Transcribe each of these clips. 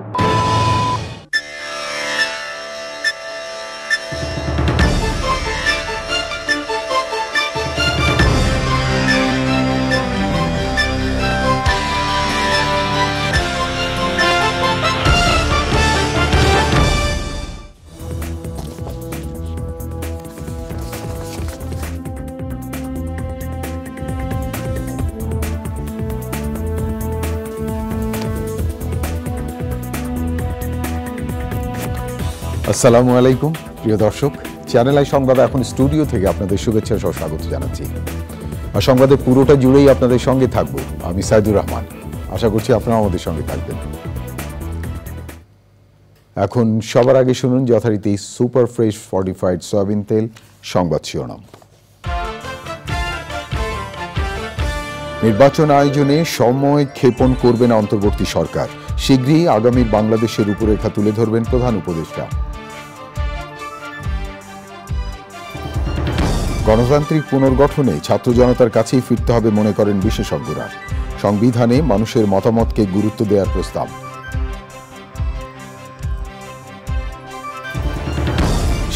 you আসসালামু আলাইকুম প্রিয় দর্শক চ্যানেল আই সংবাদ এখন স্টুডিও থেকে আপনাদের শুভেচ্ছা সহ স্বাগত জানাচ্ছি আর সংবাদে পুরোটা জুড়েই আপনাদের সঙ্গে থাকব আমি সাইদুর রহমান আশা করছি আপনারা আমাদের সঙ্গে থাকবেন এখন সবার আগে শুনুন যথারীতি সুপার ফ্রেশ ফর্টিফাইড সয়াবিন তেল সংবাদ শিরোনাম নির্বাচন আয়োজনে সময় ক্ষেপণ করবে না অন্তর্বর্তী সরকার শীঘ্রই আগামীর বাংলাদেশের রূপরেখা তুলে ধরবেন প্রধান উপদেষ্টা গণতান্ত্রিক পুনর্গঠনে ছাত্র জনতার কাছেই ফিরতে হবে মনে করেন বিশেষজ্ঞরা সংবিধানে মানুষের মতামতকে গুরুত্ব দেওয়ার প্রস্তাব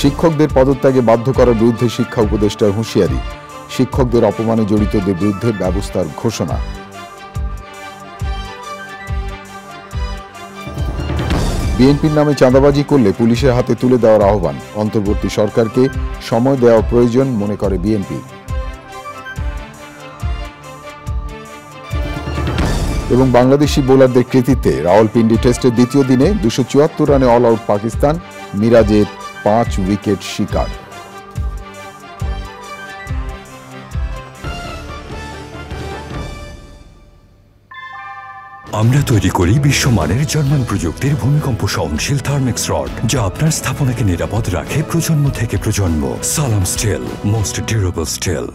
শিক্ষকদের পদত্যাগে বাধ্য করার বিরুদ্ধে শিক্ষা উপদেষ্টার হুঁশিয়ারি শিক্ষকদের অপমানে জড়িতদের বিরুদ্ধে ব্যবস্থার ঘোষণা বিএনপির নামে চাঁদাবাজি করলে পুলিশের হাতে তুলে দেওয়ার আহ্বান অন্তর্বর্তী সরকারকে সময় দেওয়া প্রয়োজন মনে করে বিএনপি এবং বাংলাদেশি বোলারদের কৃতিত্বে রাওয়ালপিন্ডি টেস্টের দ্বিতীয় দিনে দুশো রানে অল আউট পাকিস্তান মিরাজের পাঁচ উইকেট শিকার আমরা তৈরি করি বিশ্বমানের জার্মান প্রযুক্তির ভূমিকম্প সহনশীল থার্মিক্স রড যা আপনার স্থাপনাকে নিরাপদ রাখে প্রজন্ম থেকে প্রজন্ম সালাম স্টিল মোস্ট ডিউরেবল স্টিল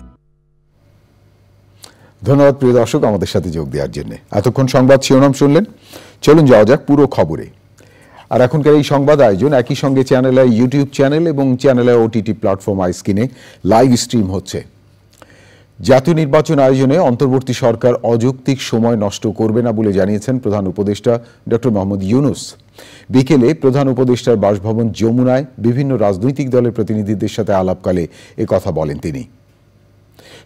ধন্যবাদ প্রিয় দর্শক আমাদের সাথে যোগ দেওয়ার জন্য এতক্ষণ সংবাদ শিরোনাম শুনলেন চলুন যাওয়া যাক পুরো খবরে আর এখনকার এই সংবাদ আয়োজন একই সঙ্গে চ্যানেলে ইউটিউব চ্যানেল এবং চ্যানেলে ওটিটি প্ল্যাটফর্ম আইস্ক্রিনে লাইভ স্ট্রিম হচ্ছে জাতীয় নির্বাচন আয়োজনে অন্তর্বর্তী সরকার অযৌক্তিক সময় নষ্ট করবে না বলে জানিয়েছেন প্রধান উপদেষ্টা ড মোহাম্মদ ইউনুস বিকেলে প্রধান উপদেষ্টার বাসভবন যমুনায় বিভিন্ন রাজনৈতিক দলের প্রতিনিধিদের সাথে আলাপকালে কথা বলেন তিনি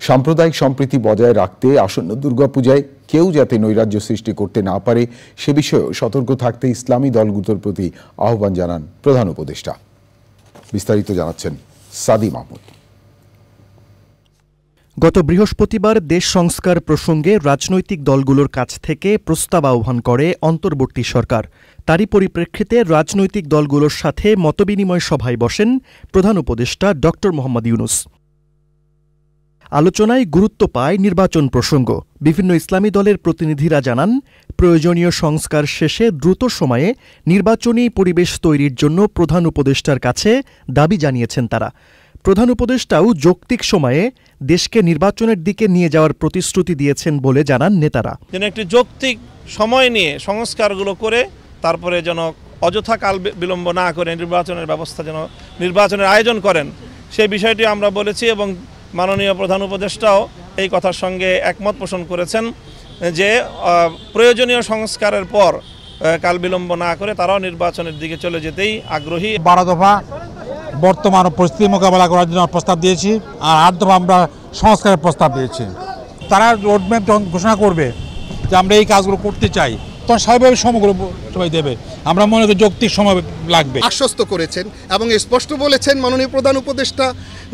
সাম্প্রদায়িক সম্প্রীতি বজায় রাখতে আসন্ন দুর্গাপূজায় কেউ যাতে নৈরাজ্য সৃষ্টি করতে না পারে সে বিষয়েও সতর্ক থাকতে ইসলামী দলগুলোর প্রতি আহ্বান জানান প্রধান উপদেষ্টা বিস্তারিত জানাচ্ছেন সাদি মাহমুদ গত বৃহস্পতিবার দেশ সংস্কার প্রসঙ্গে রাজনৈতিক দলগুলোর কাছ থেকে প্রস্তাব আহ্বান করে অন্তর্বর্তী সরকার তারই পরিপ্রেক্ষিতে রাজনৈতিক দলগুলোর সাথে মতবিনিময় সভায় বসেন প্রধান উপদেষ্টা ড মোহাম্মদ ইউনুস আলোচনায় গুরুত্ব পায় নির্বাচন প্রসঙ্গ বিভিন্ন ইসলামী দলের প্রতিনিধিরা জানান প্রয়োজনীয় সংস্কার শেষে দ্রুত সময়ে নির্বাচনী পরিবেশ তৈরির জন্য প্রধান উপদেষ্টার কাছে দাবি জানিয়েছেন তারা প্রধান উপদেষ্টাও যৌক্তিক সময়ে দেশকে নির্বাচনের দিকে নিয়ে যাওয়ার প্রতিশ্রুতি দিয়েছেন বলে জানান নেতারা যেন একটি যৌক্তিক সময় নিয়ে সংস্কারগুলো করে তারপরে যেন অযথা কাল বিলম্ব না করে নির্বাচনের ব্যবস্থা যেন নির্বাচনের আয়োজন করেন সেই বিষয়টি আমরা বলেছি এবং মাননীয় প্রধান উপদেষ্টাও এই কথার সঙ্গে একমত পোষণ করেছেন যে প্রয়োজনীয় সংস্কারের পর কাল বিলম্ব না করে তারাও নির্বাচনের দিকে চলে যেতেই আগ্রহী বারো দফা বর্তমান পরিস্থিতি মোকাবেলা করার জন্য প্রস্তাব দিয়েছি আর আট দফা আমরা সংস্কারের প্রস্তাব দিয়েছি তারা রোডম্যাপ যখন ঘোষণা করবে যে আমরা এই কাজগুলো করতে চাই তখন স্বাভাবিকভাবে সময়গুলো সবাই দেবে আমরা মনে করি যৌক্তিক সময় লাগবে আশ্বস্ত করেছেন এবং স্পষ্ট বলেছেন মাননীয় প্রধান উপদেষ্টা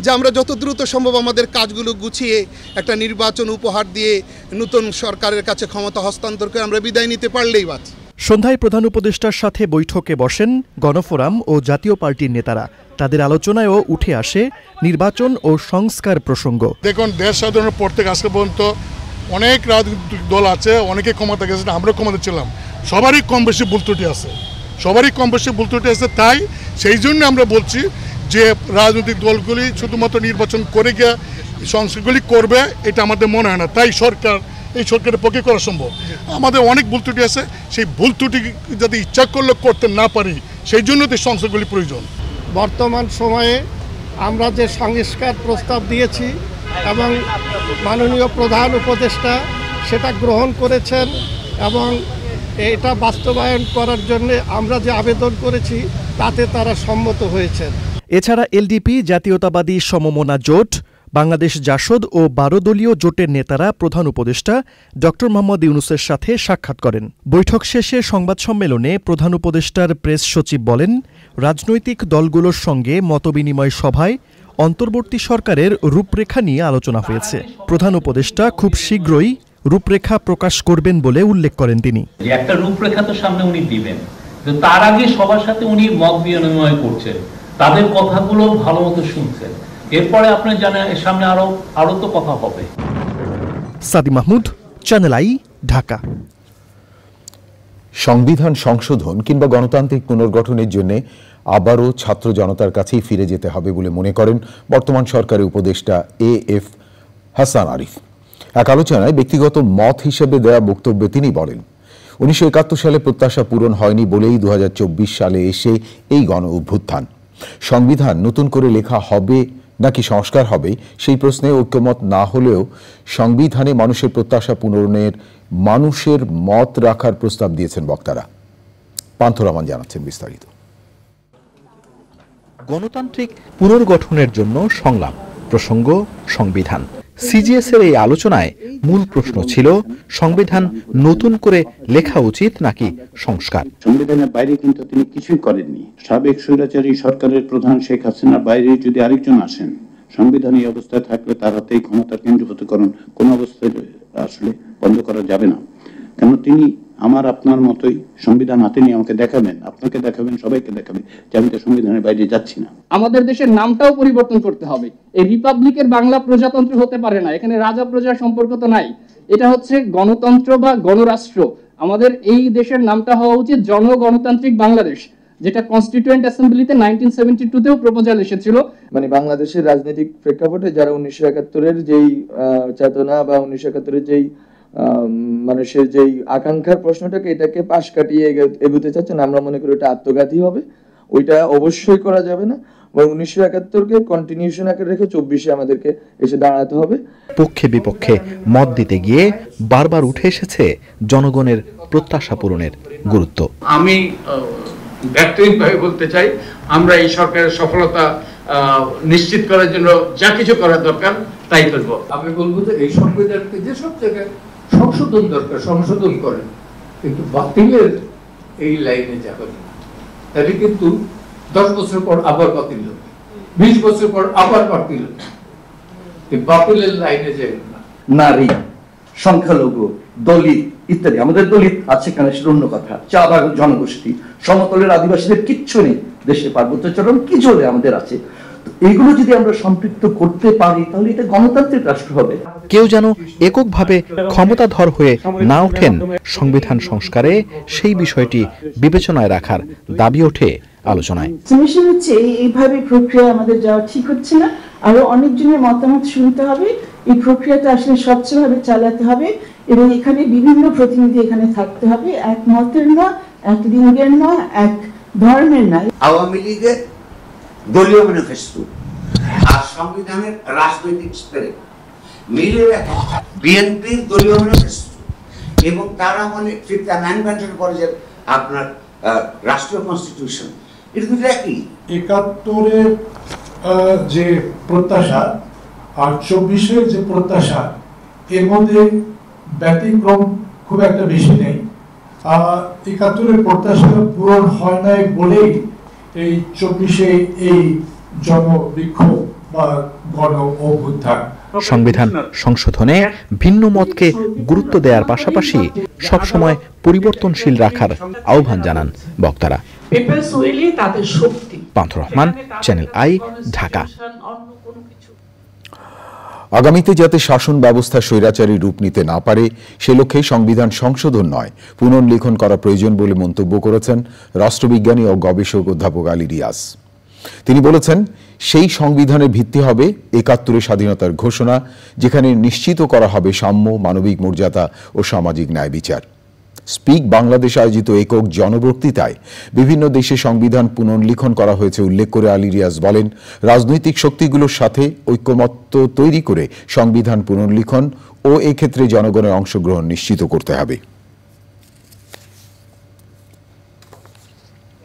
যে আমরা যত দ্রুত সম্ভব আমাদের কাজগুলো গুছিয়ে একটা নির্বাচন উপহার দিয়ে নতুন সরকারের কাছে ক্ষমতা হস্তান্তর করে আমরা বিদায় নিতে পারলেই বাঁচি সন্ধ্যায় প্রধান উপদেষ্টার সাথে বৈঠকে বসেন গণফোরাম ও জাতীয় পার্টির নেতারা তাদের আলোচনায়ও উঠে আসে নির্বাচন ও সংস্কার প্রসঙ্গ দেখুন দেশ সাধারণ প্রত্যেক আজকে পর্যন্ত অনেক রাজনৈতিক দল আছে অনেকে ক্ষমতা গেছে আমরা ক্ষমতা ছিলাম সবারই কম বেশি ভুল ত্রুটি আছে সবারই কম বেশি ভুল ত্রুটি আছে তাই সেই জন্য আমরা বলছি যে রাজনৈতিক দলগুলি শুধুমাত্র নির্বাচন করে গিয়ে সংস্কারগুলি করবে এটা আমাদের মনে হয় না তাই সরকার এই সরকারের পক্ষে করা সম্ভব আমাদের অনেক ভুল ত্রুটি আছে সেই ভুল ত্রুটি যদি ইচ্ছা করলে করতে না পারি সেই জন্য তো সংস্থাগুলি প্রয়োজন বর্তমান সময়ে আমরা যে সংস্কার প্রস্তাব দিয়েছি এবং মাননীয় প্রধান উপদেষ্টা সেটা গ্রহণ করেছেন এবং এটা বাস্তবায়ন করার জন্য আমরা যে আবেদন করেছি তাতে তারা সম্মত হয়েছেন এছাড়া এলডিপি জাতীয়তাবাদী সমমনা জোট বাংলাদেশ জাসদ ও বারো দলীয় জোটের নেতারা প্রধান উপদেষ্টা ড মোহাম্মদ ইউনুসের সাথে সাক্ষাৎ করেন বৈঠক শেষে সংবাদ সম্মেলনে প্রধান উপদেষ্টার প্রেস সচিব বলেন রাজনৈতিক দলগুলোর সঙ্গে মতবিনিময় সভায় অন্তর্বর্তী সরকারের রূপরেখা নিয়ে আলোচনা হয়েছে প্রধান উপদেষ্টা খুব শীঘ্রই রূপরেখা প্রকাশ করবেন বলে উল্লেখ করেন তিনি একটা রূপরেখা তো সামনে উনি দিবেন তার আগে সবার সাথে উনি মত বিনিময় করছেন তাদের কথাগুলো ভালো মতো শুনছেন এরপরে আপনি জানেন এর সামনে আরো আরো তো কথা হবে সাদি মাহমুদ চ্যানেল আই ঢাকা সংবিধান সংশোধন কিংবা গণতান্ত্রিক পুনর্গঠনের জন্য আবারও ছাত্র জনতার কাছেই ফিরে যেতে হবে বলে মনে করেন বর্তমান সরকারের উপদেষ্টা এ এফ হাসান আরিফ এক আলোচনায় ব্যক্তিগত মত হিসেবে দেওয়া বক্তব্যে তিনি বলেন উনিশশো সালে প্রত্যাশা পূরণ হয়নি বলেই দু সালে এসে এই গণ অভ্যুত্থান সংবিধান নতুন করে লেখা হবে নাকি সংস্কার হবে সেই প্রশ্নে ঐক্যমত না হলেও সংবিধানে মানুষের প্রত্যাশা পুনরণের মানুষের মত রাখার প্রস্তাব দিয়েছেন বক্তারা পান্থরামান জানাচ্ছেন বিস্তারিত গণতান্ত্রিক পুনর্গঠনের জন্য সংলাপ প্রসঙ্গ সংবিধান সিজিএসের এই আলোচনায় মূল প্রশ্ন ছিল সংবিধান নতুন করে লেখা উচিত নাকি সংস্কার সংবিধানের বাইরে কিন্তু তিনি কিছুই করেননি সাবেক স্বৈরাচারী সরকারের প্রধান শেখ হাসিনার বাইরে যদি আরেকজন আসেন সংবিধান এই অবস্থায় থাকলে তার হাতে ক্ষমতা কেন্দ্রীভূতকরণ কোন অবস্থায় আসলে বন্ধ করা যাবে না কেন তিনি আমার আপনার মতোই সংবিধান হাতে নিয়ে আমাকে দেখাবেন আপনাকে দেখাবেন সবাইকে দেখাবেন যে আমি তো সংবিধানের বাইরে যাচ্ছি না আমাদের দেশের নামটাও পরিবর্তন করতে হবে এই রিপাবলিকের বাংলা প্রজাতন্ত্র হতে পারে না এখানে রাজা প্রজার সম্পর্ক তো নাই এটা হচ্ছে গণতন্ত্র বা গণরাষ্ট্র আমাদের এই দেশের নামটা হওয়া উচিত জনগণতান্ত্রিক বাংলাদেশ যেটা কনস্টিটিউয়েন্ট অ্যাসেম্বলিতে নাইনটিন 1972 তেও প্রপোজাল এসেছিল মানে বাংলাদেশের রাজনৈতিক প্রেক্ষাপটে যারা উনিশশো একাত্তরের যেই চেতনা বা উনিশশো একাত্তরের যেই মানুষের যে আকাঙ্ক্ষার প্রশ্নটাকে এটাকে পাশ কাটিয়ে এগোতে চাচ্ছেন আমরা মনে করি ওটা আত্মঘাতী হবে ওইটা অবশ্যই করা যাবে না উনিশশো একাত্তরকে কন্টিনিউশন রেখে চব্বিশে আমাদেরকে এসে দাঁড়াতে হবে পক্ষে বিপক্ষে মত দিতে গিয়ে বারবার উঠে এসেছে জনগণের প্রত্যাশা পূরণের গুরুত্ব আমি ব্যক্তিগতভাবে বলতে চাই আমরা এই সরকারের সফলতা নিশ্চিত করার জন্য যা কিছু করার দরকার তাই করব আমি বলবো যে এই সংবিধানকে জায়গায় সংশোধন দরকার সংশোধন করেন কিন্তু বাতিলের এই লাইনে যাবেন না তাহলে কিন্তু দশ বছর পর আবার বাতিল হবে বিশ বছর পর আবার বাতিল হবে বাতিলের লাইনে যাবেন না নারী সংখ্যালঘু দলিত ইত্যাদি আমাদের দলিত আছে কেন সেটা অন্য কথা চা বাগান জনগোষ্ঠী সমতলের আদিবাসীদের কিচ্ছু নেই দেশে পার্বত্যচরণ কি জোরে আমাদের আছে এইগুলো যদি আমরা সম্পৃক্ত করতে পারি তাহলে এটা গণতান্ত্রিক রাষ্ট্র হবে কেউ যেন এককভাবে ক্ষমতাধর হয়ে না ওঠেন সংবিধান সংস্কারে সেই বিষয়টি বিবেচনায় রাখার দাবি ওঠে আলোচনায় সমস্যা হচ্ছে এইভাবে প্রক্রিয়া আমাদের যাওয়া ঠিক হচ্ছে না আরো অনেকজনের মতামত শুনতে হবে এই প্রক্রিয়াটা আসলে স্বচ্ছভাবে চালাতে হবে এবং এখানে বিভিন্ন প্রতিনিধি এখানে থাকতে হবে এক মতের না এক লিঙ্গের না এক ধর্মের না আওয়ামী লীগের দলীয় ম্যানিফেস্টো আর সংবিধানের রাজনৈতিক স্পিরিট মিলে বিএনপির দলীয় হলেন এবং তারা মানে ফিফথ অ্যামেন্ডমেন্টের পরে যে আপনার রাষ্ট্রীয় কনস্টিটিউশন এটা কিন্তু একই একাত্তরের যে প্রত্যাশা আর চব্বিশের যে প্রত্যাশা এর মধ্যে ব্যতিক্রম খুব একটা বেশি নেই একাত্তরের প্রত্যাশা পূরণ হয় নাই বলেই এই চব্বিশে এই জনবৃক্ষ বা গণ অভ্যুত্থান সংবিধান সংশোধনে হ্যাঁ, ভিন্ন মতকে গুরুত্ব দেওয়ার পাশাপাশি সবসময় পরিবর্তনশীল রাখার আহ্বান জানান বক্তারা পান্থ রহমান চ্যানেল আই ঢাকা আগামীতে যাতে শাসন ব্যবস্থা স্বৈরাচারী রূপ নিতে না পারে সে লক্ষ্যে সংবিধান সংশোধন নয় পুনর্লিখন করা প্রয়োজন বলে মন্তব্য করেছেন রাষ্ট্রবিজ্ঞানী ও গবেষক অধ্যাপক আলী রিয়াস তিনি বলেছেন সেই সংবিধানের ভিত্তি হবে একাত্তরের স্বাধীনতার ঘোষণা যেখানে নিশ্চিত করা হবে সাম্য মানবিক মর্যাদা ও সামাজিক ন্যায় বিচার স্পিক বাংলাদেশ আয়োজিত একক জনবক্তৃতায় বিভিন্ন দেশে সংবিধান পুনর্লিখন করা হয়েছে উল্লেখ করে আলী রিয়াজ বলেন রাজনৈতিক শক্তিগুলোর সাথে ঐক্যমত্য তৈরি করে সংবিধান পুনর্লিখন ও এক্ষেত্রে জনগণের অংশগ্রহণ নিশ্চিত করতে হবে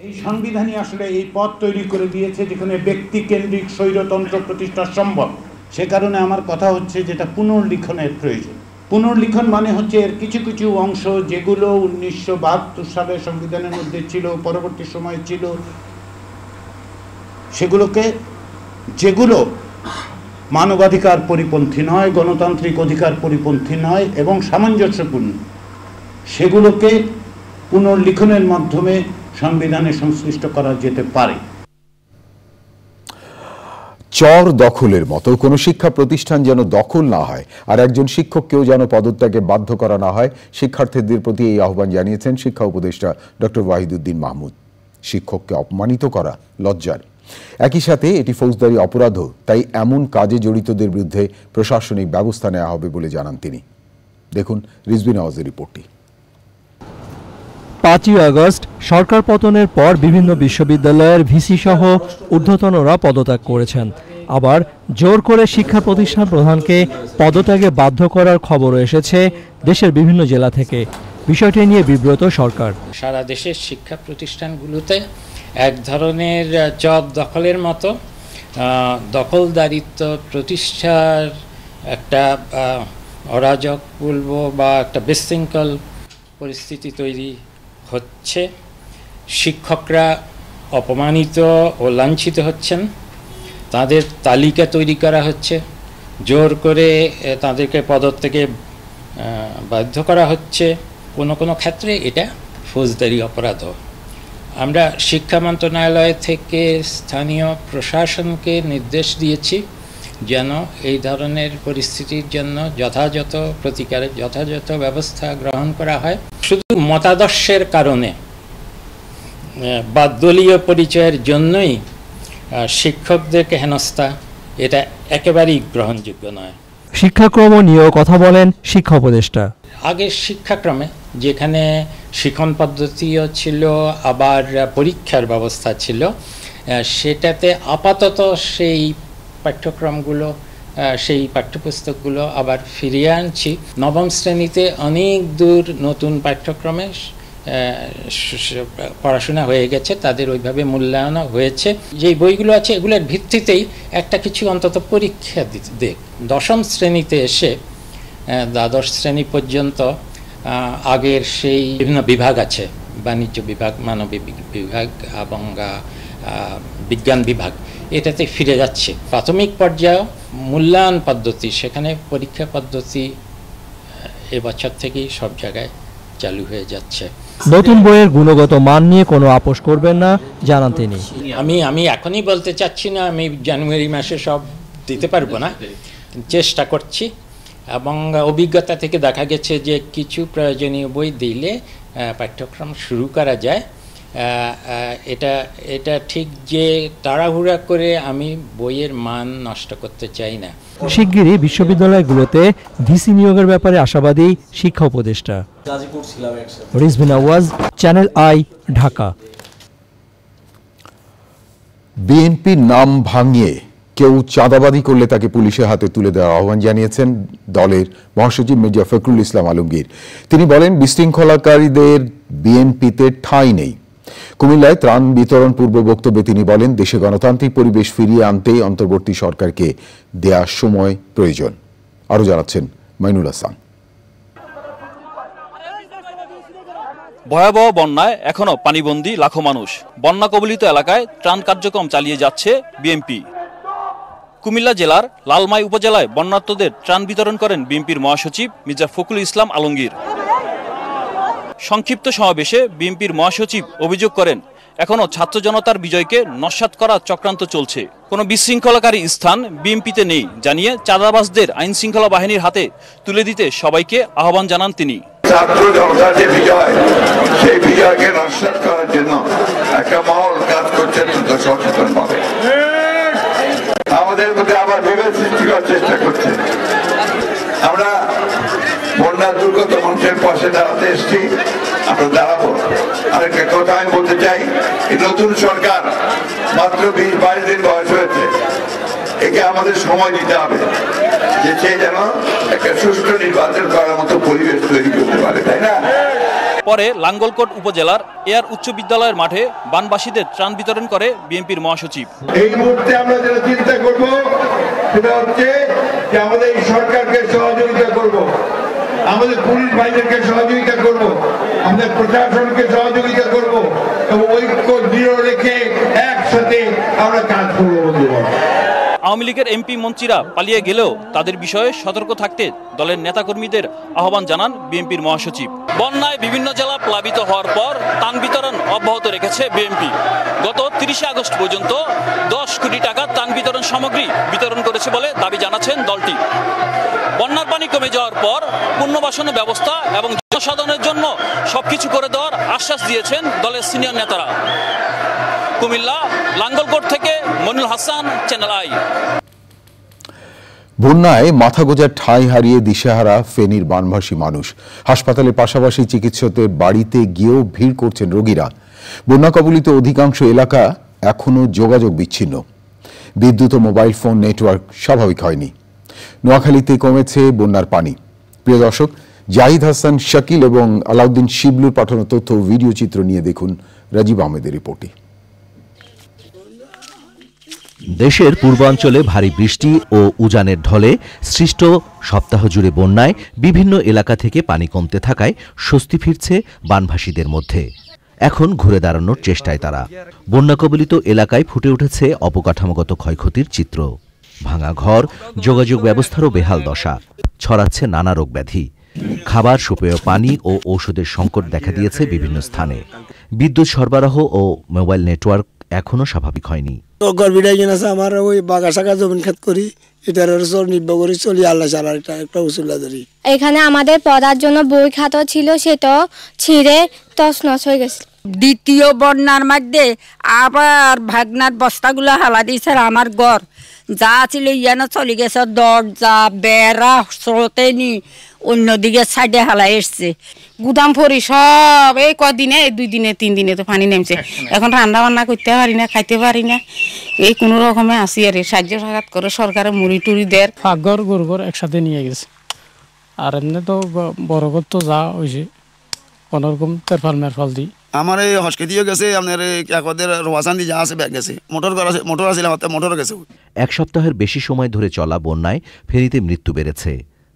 এই সংবিধানই আসলে এই পথ তৈরি করে দিয়েছে যেখানে ব্যক্তিকেন্দ্রিক স্বৈরতন্ত্র প্রতিষ্ঠা সম্ভব সে কারণে আমার কথা হচ্ছে যেটা পুনর্লিখনের প্রয়োজন পুনর্লিখন মানে হচ্ছে এর কিছু কিছু অংশ যেগুলো উনিশশো বাহাত্তর সালে সংবিধানের মধ্যে ছিল পরবর্তী সময়ে ছিল সেগুলোকে যেগুলো মানবাধিকার পরিপন্থী নয় গণতান্ত্রিক অধিকার পরিপন্থী নয় এবং সামঞ্জস্যপূর্ণ সেগুলোকে পুনর্লিখনের মাধ্যমে সংবিধানে সংশ্লিষ্ট করা যেতে পারে চর দখলের মতো কোন শিক্ষা প্রতিষ্ঠান যেন দখল না হয় আর একজন শিক্ষককেও যেন পদত্যাগে বাধ্য করা না হয় শিক্ষার্থীদের প্রতি এই আহ্বান জানিয়েছেন শিক্ষা উপদেষ্টা ডক্টর ওয়াহিদুদ্দিন মাহমুদ শিক্ষককে অপমানিত করা লজ্জার একই সাথে এটি ফৌজদারি অপরাধও তাই এমন কাজে জড়িতদের বিরুদ্ধে প্রশাসনিক ব্যবস্থা নেওয়া হবে বলে জানান তিনি দেখুন রিজবি নওয়াজের রিপোর্টটি পাঁচই আগস্ট সরকার পতনের পর বিভিন্ন বিশ্ববিদ্যালয়ের ভিসি সহ ঊর্ধ্বতনরা পদত্যাগ করেছেন আবার জোর করে শিক্ষা প্রতিষ্ঠান প্রধানকে পদত্যাগে বাধ্য করার খবরও এসেছে দেশের বিভিন্ন জেলা থেকে বিষয়টি নিয়ে বিব্রত সরকার সারা দেশের শিক্ষা প্রতিষ্ঠানগুলোতে এক ধরনের জব দখলের মতো দখলদারিত্ব প্রতিষ্ঠার একটা অরাজক বলবো বা একটা বিশৃঙ্খল পরিস্থিতি তৈরি হচ্ছে শিক্ষকরা অপমানিত ও লাঞ্ছিত হচ্ছেন তাদের তালিকা তৈরি করা হচ্ছে জোর করে তাদেরকে পদত্যাগে বাধ্য করা হচ্ছে কোনো কোনো ক্ষেত্রে এটা ফৌজদারি অপরাধ আমরা শিক্ষা মন্ত্রণালয় থেকে স্থানীয় প্রশাসনকে নির্দেশ দিয়েছি যেন এই ধরনের পরিস্থিতির জন্য যথাযথ প্রতিকারের যথাযথ ব্যবস্থা গ্রহণ করা হয় শুধু মতাদর্শের কারণে বা দলীয় পরিচয়ের জন্যই শিক্ষকদের হেনস্থা এটা একেবারেই গ্রহণযোগ্য নয় শিক্ষাক্রম নিয়েও কথা বলেন শিক্ষা উপদেষ্টা আগের শিক্ষাক্রমে যেখানে শিখন পদ্ধতিও ছিল আবার পরীক্ষার ব্যবস্থা ছিল সেটাতে আপাতত সেই পাঠ্যক্রমগুলো সেই পাঠ্যপুস্তকগুলো আবার ফিরিয়ে আনছি নবম শ্রেণীতে অনেক দূর নতুন পাঠ্যক্রমে পড়াশোনা হয়ে গেছে তাদের ওইভাবে মূল্যায়নও হয়েছে যেই বইগুলো আছে এগুলোর ভিত্তিতেই একটা কিছু অন্তত পরীক্ষা দিতে দেখ দশম শ্রেণীতে এসে দ্বাদশ শ্রেণী পর্যন্ত আগের সেই বিভিন্ন বিভাগ আছে বাণিজ্য বিভাগ মানবিক বিভাগ এবং বিজ্ঞান বিভাগ এটাতে ফিরে যাচ্ছে প্রাথমিক পর্যায়ে মূল্যায়ন পদ্ধতি সেখানে পরীক্ষা পদ্ধতি এবছর থেকেই সব জায়গায় চালু হয়ে যাচ্ছে নতুন বইয়ের গুণগত মান নিয়ে কোনো আপোষ করবেন না জানান তিনি আমি আমি এখনই বলতে চাচ্ছি না আমি জানুয়ারি মাসে সব দিতে পারবো না চেষ্টা করছি এবং অভিজ্ঞতা থেকে দেখা গেছে যে কিছু প্রয়োজনীয় বই দিলে পাঠ্যক্রম শুরু করা যায় এটা এটা ঠিক যে তাড়াহুড়া করে আমি বইয়ের মান নষ্ট করতে চাই না শিগগিরই বিশ্ববিদ্যালয়গুলোতে ভিসি নিয়োগের ব্যাপারে আশাবাদী শিক্ষা উপদেষ্টা রিজবিন আওয়াজ চ্যানেল আই ঢাকা বিএনপির নাম ভাঙিয়ে কেউ চাঁদাবাদি করলে তাকে পুলিশের হাতে তুলে দেওয়ার আহ্বান জানিয়েছেন দলের মহাসচিব মির্জা ফখরুল ইসলাম আলমগীর তিনি বলেন বিশৃঙ্খলাকারীদের বিএনপিতে ঠাঁই নেই কুমিল্লায় ত্রাণ বিতরণ পূর্ব বক্তব্যে তিনি বলেন দেশে গণতান্ত্রিক পরিবেশ ফিরিয়ে আনতে অন্তর্বর্তী সরকারকে দেয়া সময় প্রয়োজন আরও জানাচ্ছেন মাইনুল হাসান ভয়াবহ বন্যায় এখনো পানিবন্দী লাখো মানুষ বন্যা কবলিত এলাকায় ত্রাণ কার্যক্রম চালিয়ে যাচ্ছে বিএনপি কুমিল্লা জেলার লালমাই উপজেলায় বন্যার্থদের ত্রাণ বিতরণ করেন বিএনপির মহাসচিব মির্জা ফকুল ইসলাম আলমগীর সংক্ষিপ্ত সমাবেশে বিএনপির মহাসচিব অভিযোগ করেন এখনও ছাত্র জনতার বিজয়কে নস্বাত করার চক্রান্ত চলছে কোনো বিশৃঙ্খলাকারী স্থান বিএমপিতে নেই জানিয়ে চাঁদাবাসদের আইন শৃঙ্খলা বাহিনীর হাতে তুলে দিতে সবাইকে আহ্বান জানান তিনি আমরা বন্যা দুর্গত মানুষের পাশে দাঁড়াতে এসছি আমরা দাঁড়াবো একটা কথা আমি বলতে চাই নতুন সরকার মাত্র বিশ বাইশ দিন বয়স হয়েছে একে আমাদের সময় দিতে হবে যে সে যেন একটা সুষ্ঠু নির্বাচন করার মতো পরিবেশ তৈরি করতে পারে তাই না পরে লাঙ্গলকোট উপজেলার এয়ার উচ্চ বিদ্যালয়ের মাঠে বানবাসীদের ত্রাণ বিতরণ করে বিএনপির মহাসচিব এই মুহূর্তে আমরা যেটা চিন্তা করব সেটা হচ্ছে যে আমাদের এই সরকারকে সহযোগিতা করবো আমাদের পুলিশ ভাইদেরকে সহযোগিতা করব। আমাদের প্রশাসনকে সহযোগিতা করব। এবং ঐক্য দৃঢ় রেখে একসাথে আমরা কাজ করবো বন্ধুবান আওয়ামী লীগের এমপি মন্ত্রীরা পালিয়ে গেলেও তাদের বিষয়ে সতর্ক থাকতে দলের নেতাকর্মীদের আহ্বান জানান বিএনপির মহাসচিব বন্যায় বিভিন্ন জেলা প্লাবিত হওয়ার পর তান বিতরণ অব্যাহত রেখেছে বিএনপি গত তিরিশে আগস্ট পর্যন্ত দশ কোটি টাকা তান বিতরণ সামগ্রী বিতরণ করেছে বলে দাবি জানাচ্ছেন দলটি বন্যার পানি কমে যাওয়ার পর পুনর্বাসনের ব্যবস্থা এবং জনসাধারণের জন্য সবকিছু করে দেওয়ার আশ্বাস দিয়েছেন দলের সিনিয়র নেতারা কুমিল্লা লাঙ্গলকোট থেকে মনুল হাসান চ্যানেল আই বন্যায় মাথা গোজার ঠাঁই হারিয়ে দিশেহারা ফেনীর বানভাসী মানুষ হাসপাতালের পাশাপাশি চিকিৎসকদের বাড়িতে গিয়েও ভিড় করছেন রোগীরা বন্যা কবলিত অধিকাংশ এলাকা এখনও যোগাযোগ বিচ্ছিন্ন বিদ্যুৎ ও মোবাইল ফোন নেটওয়ার্ক স্বাভাবিক হয়নি নোয়াখালীতে কমেছে বন্যার পানি প্রিয় দর্শক জাহিদ হাসান শাকিল এবং আলাউদ্দিন শিবলুর পাঠানো তথ্য ভিডিও চিত্র নিয়ে দেখুন রাজীব আহমেদের রিপোর্টে দেশের পূর্বাঞ্চলে ভারী বৃষ্টি ও উজানের ঢলে সৃষ্ট সপ্তাহ জুড়ে বন্যায় বিভিন্ন এলাকা থেকে পানি কমতে থাকায় স্বস্তি ফিরছে বানভাসীদের মধ্যে এখন ঘুরে দাঁড়ানোর চেষ্টায় তারা বন্যা কবলিত এলাকায় ফুটে উঠেছে অবকাঠামোগত ক্ষয়ক্ষতির চিত্র ভাঙা ঘর যোগাযোগ ব্যবস্থারও বেহাল দশা ছড়াচ্ছে নানা রোগ ব্যাধি খাবার সুপেয় পানি ও ঔষধের সংকট দেখা দিয়েছে বিভিন্ন স্থানে বিদ্যুৎ সরবরাহ ও মোবাইল নেটওয়ার্ক এখনও স্বাভাবিক হয়নি নগর বিদায় কিনা আছে আমার ওই বাগা শাখা জমিন খেত করি এটার উপর নির্ভর করে চলি আল্লাহ চালার এটা একটা উসুল্লা ধরি এখানে আমাদের পড়ার জন্য বই খাত ছিল সেটা ছিঁড়ে তছনছ হয়ে গেছে দ্বিতীয় বন্যার মধ্যে আবার ভাগনার বস্তাগুলো হালা দিয়েছে আমার গড় যা ছিল ইয়ানো চলে গেছে দরজা বেড়া স্রোতে নি অন্যদিকে সাইডে হালা এসছে গুদাম ফরি সব এই কদিনে এই দুই দিনে তিন দিনে তো পানি নেমছে এখন রান্না বান্না করতে পারি না খাইতে পারি না এই কোনো রকমে আসি আর সাহায্য সাক্ষাৎ করে সরকারে মুড়ি টুড়ি দেয় ফাগর গরগর একসাথে নিয়ে গেছে আর এমনি তো বড় তো যা হয়েছে কোনোরকম তেরফাল মেরফাল দিই আমার এই হসকেতিও গেছে আপনার একদের রোয়াসান দিয়ে যা আছে ব্যাগ গেছে মোটর করা মোটর আছে আমার মোটর গেছে এক সপ্তাহের বেশি সময় ধরে চলা বন্যায় ফেরিতে মৃত্যু বেড়েছে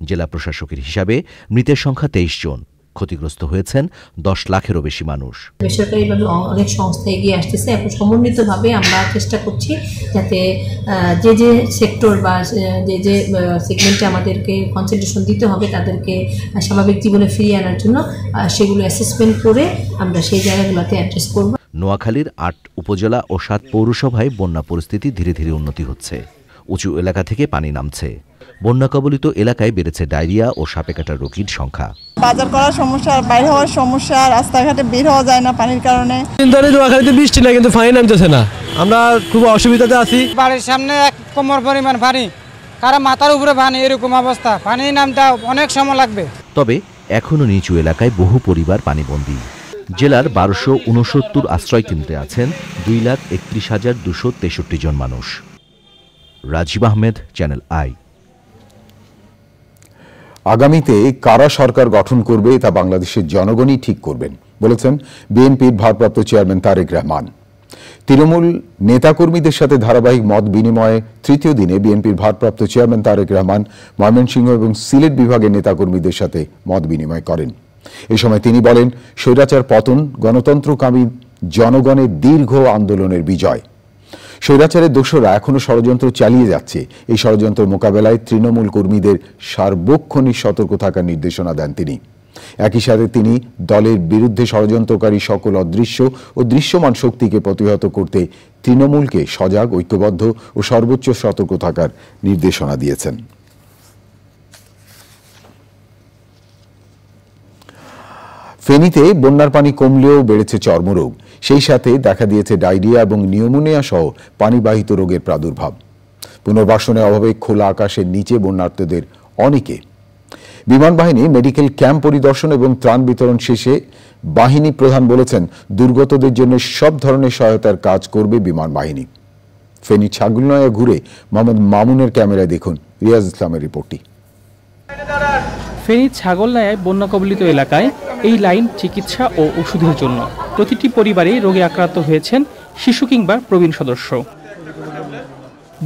জেলা প্রশাসকের হিসাবে মৃতের সংখ্যা তেইশ জন ক্ষতিগ্রস্ত হয়েছেন দশ লাখেরও বেশি মানুষ বেসরকারিভাবে অনেক সংস্থা এগিয়ে আসতেছে এখন সমন্বিতভাবে আমরা চেষ্টা করছি যাতে যে যে সেক্টর বা যে যে সেগমেন্টে আমাদেরকে কনসেন্ট্রেশন দিতে হবে তাদেরকে স্বাভাবিক জীবনে ফিরিয়ে আনার জন্য সেগুলো অ্যাসেসমেন্ট করে আমরা সেই জায়গাগুলোতে অ্যাড্রেস করব নোয়াখালীর আট উপজেলা ও সাত পৌরসভায় বন্যা পরিস্থিতি ধীরে ধীরে উন্নতি হচ্ছে উঁচু এলাকা থেকে পানি নামছে বন্যা কবলিত এলাকায় বেড়েছে ডায়রিয়া ও সাপে কাটা রোগীর সংখ্যা বাজার করার সমস্যা বাইরে হওয়ার সমস্যা রাস্তাঘাটে বের হওয়া যায় না পানির কারণে তিন ধরে নোয়াখালীতে বৃষ্টি না কিন্তু ফাইন নামতেছে না আমরা খুব অসুবিধাতে আছি বাড়ির সামনে এক কোমর পরিমাণ পানি কারা মাথার উপরে পানি এরকম অবস্থা পানি নামটা অনেক সময় লাগবে তবে এখনো নিচু এলাকায় বহু পরিবার পানিবন্দী জেলার বারোশো উনসত্তর আশ্রয় কেন্দ্রে আছেন দুই লাখ একত্রিশ হাজার দুশো তেষট্টি জন মানুষ রাজীব আহমেদ চ্যানেল আই আগামীতে কারা সরকার গঠন করবে তা বাংলাদেশের জনগণই ঠিক করবেন বলেছেন বিএনপির ভারপ্রাপ্ত চেয়ারম্যান তারেক রহমান তৃণমূল নেতাকর্মীদের সাথে ধারাবাহিক মত বিনিময়ে তৃতীয় দিনে বিএনপির ভারপ্রাপ্ত চেয়ারম্যান তারেক রহমান ময়মনসিংহ এবং সিলেট বিভাগের নেতাকর্মীদের সাথে মত বিনিময় করেন এ সময় তিনি বলেন স্বৈরাচার পতন গণতন্ত্রকামী জনগণের দীর্ঘ আন্দোলনের বিজয় স্বৈরাচারের দোষরা এখনও ষড়যন্ত্র চালিয়ে যাচ্ছে এই ষড়যন্ত্র মোকাবেলায় তৃণমূল কর্মীদের সার্বক্ষণিক সতর্ক থাকার নির্দেশনা দেন তিনি একই সাথে তিনি দলের বিরুদ্ধে ষড়যন্ত্রকারী সকল অদৃশ্য ও দৃশ্যমান শক্তিকে প্রতিহত করতে তৃণমূলকে সজাগ ঐক্যবদ্ধ ও সর্বোচ্চ সতর্ক থাকার নির্দেশনা দিয়েছেন ফেনীতে বন্যার পানি কমলেও বেড়েছে চর্মরোগ সেই সাথে দেখা দিয়েছে ডায়রিয়া এবং নিউমোনিয়া সহ পানিবাহিত রোগের প্রাদুর্ভাব পুনর্বাসনের অভাবে খোলা আকাশের নিচে বন্যার্থদের অনেকে বিমান বাহিনী মেডিকেল ক্যাম্প পরিদর্শন এবং ত্রাণ বিতরণ শেষে বাহিনী প্রধান বলেছেন দুর্গতদের জন্য সব ধরনের সহায়তার কাজ করবে বিমান বাহিনী ফেনী ছাগলনয়া ঘুরে মোহাম্মদ মামুনের ক্যামেরায় দেখুন রিয়াজ ইসলামের রিপোর্টটি ফেনী ছাগলনায় বন্যা কবলিত এলাকায় এই লাইন চিকিৎসা ও ওষুধের জন্য প্রতিটি পরিবারে রোগে আক্রান্ত হয়েছেন শিশু কিংবা প্রবীণ সদস্য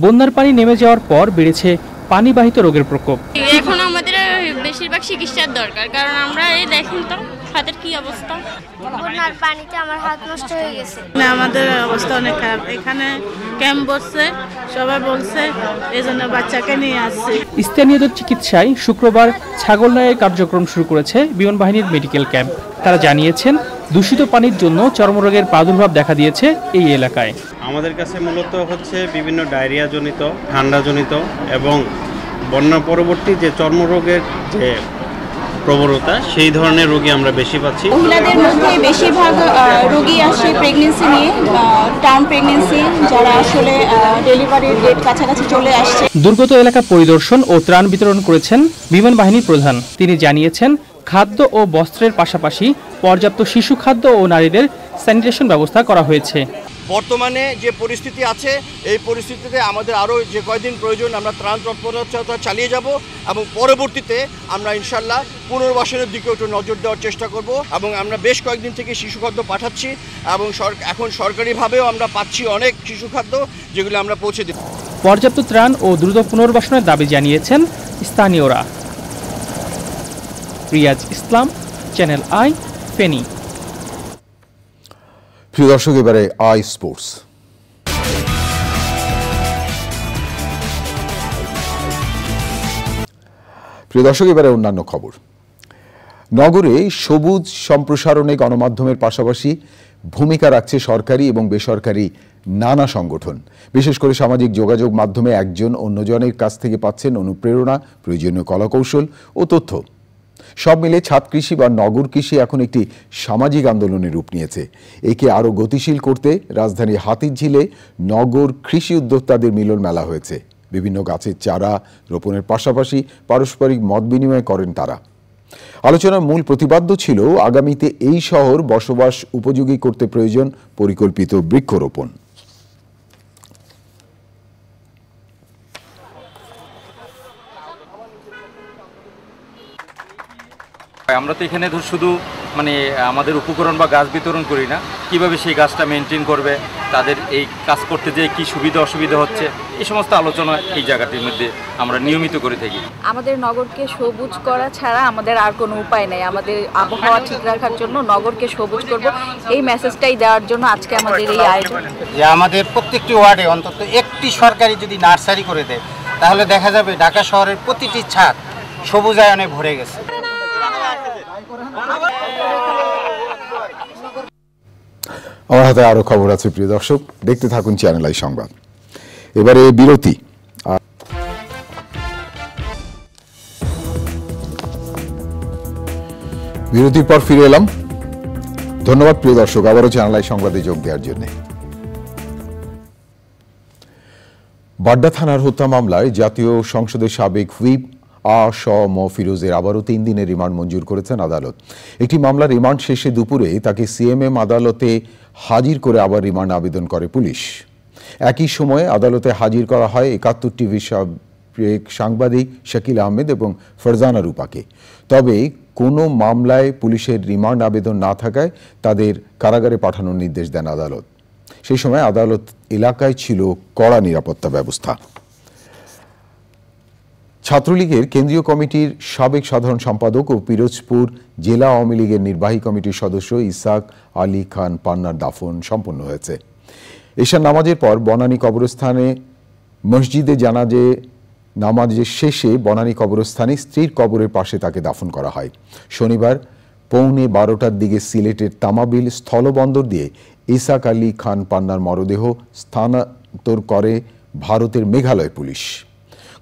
বন্যার পানি নেমে যাওয়ার পর বেড়েছে পানিবাহিত রোগের প্রকোপ এখন আমাদের বেশিরভাগ চিকিৎসার দরকার কারণ আমরা এই দেখেন তো হাতে কি অবস্থা বন্যার পানিতে আমার হাত নষ্ট হয়ে গেছে না মানে আমাদের অবস্থা অনেক খারাপ এখানে ক্যাম্প বসছে সবাই বলছে এই বাচ্চাকে নিয়ে আসছে স্থানীয়দের চিকিৎসায় শুক্রবার ছাগলনায়ের কার্যক্রম শুরু করেছে বিমান বাহিনীর মেডিকেল ক্যাম্প তারা জানিয়েছেন দূষিত পানির জন্য চর্মরোগের প্রাদুর্ভাব দেখা দিয়েছে এই এলাকায় আমাদের কাছে মূলত হচ্ছে বিভিন্ন ডায়রিয়াজনিত ঠান্ডাজনিত এবং বন্যা পরবর্তী যে চর্মরোগের যে প্রবণতা সেই ধরনের রোগী আমরা বেশি পাচ্ছি মহিলাদের মধ্যে বেশিরভাগ রোগী আসে প্রেগনেন্সি নিয়ে টার্ম প্রেগনেন্সি যারা আসলে ডেলিভারির ডেট কাছাকাছি চলে আসছে দুর্গত এলাকা পরিদর্শন ও ত্রাণ বিতরণ করেছেন বিমান বাহিনীর প্রধান তিনি জানিয়েছেন খাদ্য ও বস্ত্রের পাশাপাশি পর্যাপ্ত শিশু খাদ্য ও নারীদের স্যানিটেশন ব্যবস্থা করা হয়েছে বর্তমানে যে পরিস্থিতি আছে এই পরিস্থিতিতে আমাদের আরও যে কয়দিন প্রয়োজন আমরা ত্রাণ তৎপরতা চালিয়ে যাব এবং পরবর্তীতে আমরা ইনশাল্লাহ পুনর্বাসনের দিকেও একটু নজর দেওয়ার চেষ্টা করব এবং আমরা বেশ কয়েকদিন থেকে শিশু খাদ্য পাঠাচ্ছি এবং এখন সরকারিভাবেও আমরা পাচ্ছি অনেক শিশু খাদ্য যেগুলো আমরা পৌঁছে দিই পর্যাপ্ত ত্রাণ ও দ্রুত পুনর্বাসনের দাবি জানিয়েছেন স্থানীয়রা রিয়াজ ইসলাম চ্যানেল আই ফেনী প্রিয় দর্শক এবারে আই স্পোর্টস প্রিয় দর্শক এবারে অন্যান্য খবর নগরে সবুজ সম্প্রসারণে গণমাধ্যমের পাশাপাশি ভূমিকা রাখছে সরকারি এবং বেসরকারি নানা সংগঠন বিশেষ করে সামাজিক যোগাযোগ মাধ্যমে একজন অন্যজনের কাছ থেকে পাচ্ছেন অনুপ্রেরণা প্রয়োজনীয় কলাকৌশল ও তথ্য সব মিলে ছাদ কৃষি বা নগর কৃষি এখন একটি সামাজিক আন্দোলনে রূপ নিয়েছে একে আরও গতিশীল করতে রাজধানীর হাতিরঝিলে নগর কৃষি উদ্যোক্তাদের মিলন মেলা হয়েছে বিভিন্ন গাছের চারা রোপণের পাশাপাশি পারস্পরিক মত বিনিময় করেন তারা আলোচনার মূল প্রতিপাদ্য ছিল আগামীতে এই শহর বসবাস উপযোগী করতে প্রয়োজন পরিকল্পিত বৃক্ষরোপণ আমরা তো এখানে ধর শুধু মানে আমাদের উপকরণ বা গাছ বিতরণ করি না কিভাবে সেই গাছটা মেনটেন করবে তাদের এই কাজ করতে যেয়ে কি সুবিধা অসুবিধা হচ্ছে এই সমস্ত আলোচনা এই জায়গাটির মধ্যে আমরা নিয়মিত করে থাকি আমাদের নগরকে সবুজ করা ছাড়া আমাদের আর কোনো উপায় নেই আমাদের আবহাওয়া ঠিক রাখার জন্য নগরকে সবুজ করব এই মেসেজটাই দেওয়ার জন্য আজকে আমাদের এই আয়োজন যে আমাদের প্রত্যেকটি ওয়ার্ডে অন্তত একটি সরকারি যদি নার্সারি করে দেয় তাহলে দেখা যাবে ঢাকা শহরের প্রতিটি ছাদ সবুজায়নে ভরে গেছে আমার হাতে আরো খবর আছে প্রিয় দর্শক দেখতে থাকুন চ্যানেল আই সংবাদ এবারে বিরতি বিরতির পর ফিরে এলাম ধন্যবাদ প্রিয় দর্শক আবারও চ্যানেল আই সংবাদে যোগ দেওয়ার জন্য বাড্ডা থানার হত্যা মামলায় জাতীয় সংসদের সাবেক হুইপ স ম ফিরোজের আবারও তিন দিনের রিমান্ড মঞ্জুর করেছেন আদালত একটি মামলার রিমান্ড শেষে দুপুরে তাকে সিএমএম আদালতে হাজির করে আবার রিমান্ড আবেদন করে পুলিশ একই সময়ে আদালতে হাজির করা হয় একাত্তর টিভি সাংবাদিক শাকিল আহমেদ এবং ফরজানা রূপাকে তবে কোনো মামলায় পুলিশের রিমান্ড আবেদন না থাকায় তাদের কারাগারে পাঠানোর নির্দেশ দেন আদালত সেই সময় আদালত এলাকায় ছিল কড়া নিরাপত্তা ব্যবস্থা ছাত্রলীগের কেন্দ্রীয় কমিটির সাবেক সাধারণ সম্পাদক ও পিরোজপুর জেলা আওয়ামী লীগের নির্বাহী কমিটির সদস্য ইসাক আলী খান পান্নার দাফন সম্পন্ন হয়েছে এশার নামাজের পর বনানী কবরস্থানে মসজিদে জানাজে নামাজের শেষে বনানী কবরস্থানে স্ত্রীর কবরের পাশে তাকে দাফন করা হয় শনিবার পৌনে বারোটার দিকে সিলেটের তামাবিল স্থলবন্দর দিয়ে ইসাক আলী খান পান্নার মরদেহ স্থানান্তর করে ভারতের মেঘালয় পুলিশ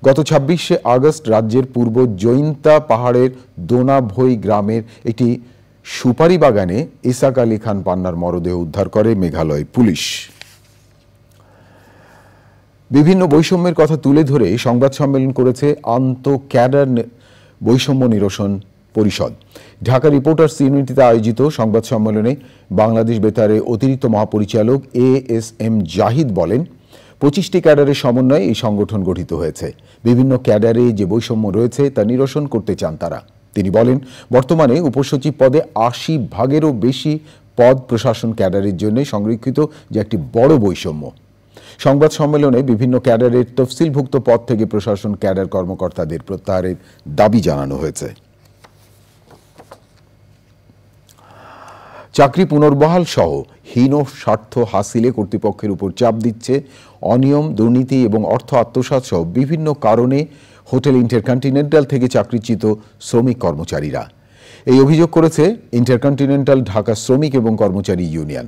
গত ছাব্বিশে আগস্ট রাজ্যের পূর্ব জৈন্তা পাহাড়ের দোনাভৈ গ্রামের একটি সুপারি বাগানে ইসাক আলী খান পান্নার মরদেহ উদ্ধার করে মেঘালয় পুলিশ বিভিন্ন বৈষম্যের কথা তুলে ধরে সংবাদ সম্মেলন করেছে আন্ত ক্যাডার বৈষম্য নিরসন পরিষদ ঢাকা রিপোর্টার্স ইউনিটিতে আয়োজিত সংবাদ সম্মেলনে বাংলাদেশ বেতারে অতিরিক্ত মহাপরিচালক এ এস এম জাহিদ বলেন পঁচিশটি ক্যাডারের সমন্বয়ে এই সংগঠন গঠিত হয়েছে বিভিন্ন ক্যাডারে যে বৈষম্য রয়েছে তা নিরসন করতে চান তারা তিনি বলেন বর্তমানে উপসচিব পদে আশি ভাগেরও বেশি পদ প্রশাসন ক্যাডারের জন্য সংরক্ষিত যে একটি বড় বৈষম্য সংবাদ সম্মেলনে বিভিন্ন ক্যাডারের তফসিলভুক্ত পদ থেকে প্রশাসন ক্যাডার কর্মকর্তাদের প্রত্যাহারের দাবি জানানো হয়েছে চাকরি পুনর্বহাল সহ হীন স্বার্থ হাসিলে কর্তৃপক্ষের উপর চাপ দিচ্ছে অনিয়ম দুর্নীতি এবং অর্থ আত্মসাত সহ বিভিন্ন কারণে হোটেল ইন্টারকন্টিনেন্টাল থেকে চাকরিচ্যুত শ্রমিক কর্মচারীরা এই অভিযোগ করেছে ইন্টারকন্টিনেন্টাল ঢাকা শ্রমিক এবং কর্মচারী ইউনিয়ন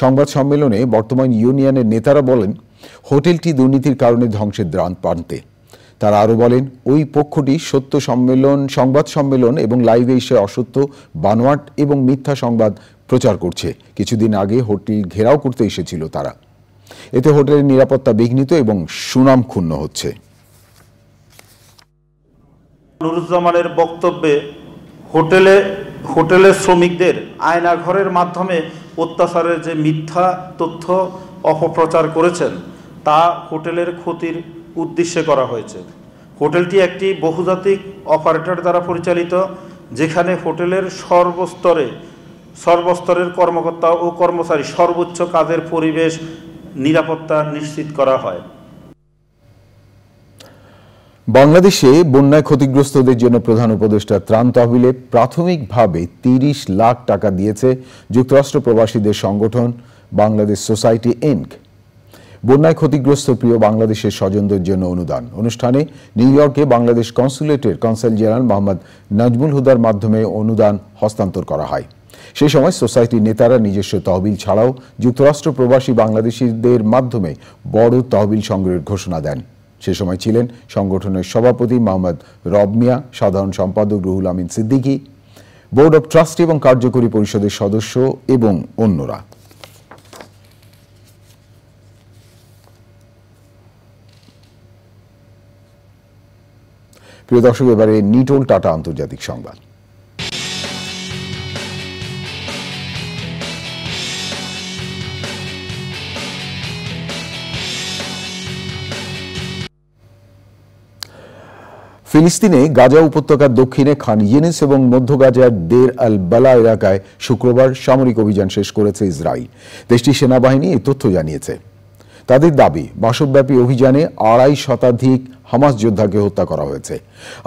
সংবাদ সম্মেলনে বর্তমান ইউনিয়নের নেতারা বলেন হোটেলটি দুর্নীতির কারণে ধ্বংসের পানতে তারা আরও বলেন ওই পক্ষটি সত্য সম্মেলন সংবাদ সম্মেলন এবং লাইভে এসে অসত্য বানোয়াট এবং মিথ্যা সংবাদ প্রচার করছে কিছুদিন আগে হোটেল ঘেরাও করতে এসেছিল তারা এতে হোটেলের নিরাপত্তা বিঘ্নিত এবং সুনাম ক্ষুণ্ণ হচ্ছে নুরুজ্জামানের বক্তব্যে হোটেলে হোটেলের শ্রমিকদের আয়নাঘরের মাধ্যমে অত্যাচারের যে মিথ্যা তথ্য অপপ্রচার করেছেন তা হোটেলের ক্ষতির উদ্দেশ্যে করা হয়েছে হোটেলটি একটি বহুজাতিক অপারেটর দ্বারা পরিচালিত যেখানে হোটেলের সর্বস্তরে সর্বস্তরের কর্মকর্তা ও কর্মচারী সর্বোচ্চ কাজের পরিবেশ নিরাপত্তা নিশ্চিত করা হয় বাংলাদেশে বন্যায় ক্ষতিগ্রস্তদের জন্য প্রধান উপদেষ্টা ত্রাণ তহবিলে প্রাথমিকভাবে তিরিশ লাখ টাকা দিয়েছে যুক্তরাষ্ট্র প্রবাসীদের সংগঠন বাংলাদেশ সোসাইটি ইনক বন্যায় ক্ষতিগ্রস্ত প্রিয় বাংলাদেশের স্বজনদের জন্য অনুদান অনুষ্ঠানে নিউ ইয়র্কে বাংলাদেশ কনসুলেটের কনসাল জেনারেল মোহাম্মদ নাজমুল হুদার মাধ্যমে অনুদান হস্তান্তর করা হয় সেই সময় সোসাইটির নেতারা নিজস্ব তহবিল ছাড়াও যুক্তরাষ্ট্র প্রবাসী বাংলাদেশিদের মাধ্যমে বড় তহবিল সংগ্রহের ঘোষণা দেন সে সময় ছিলেন সংগঠনের সভাপতি মোহাম্মদ রবমিয়া সাধারণ সম্পাদক Ruhul Amin Siddiqui board of trustee এবং কার্যকরী পরিষদের সদস্য এবং অন্যরা প্রিয় দর্শক এবারে নিটোল টাটা আন্তর্জাতিক সংবাদ ফিলিস্তিনে গাজা উপত্যকার দক্ষিণে খান ইয়েনিস এবং মধ্য গাজার দের আল বালা এলাকায় শুক্রবার সামরিক অভিযান শেষ করেছে ইসরায়েল দেশটির সেনাবাহিনী এই তথ্য জানিয়েছে তাদের দাবি বাসবব্যাপী অভিযানে আড়াই শতাধিক হামাস যোদ্ধাকে হত্যা করা হয়েছে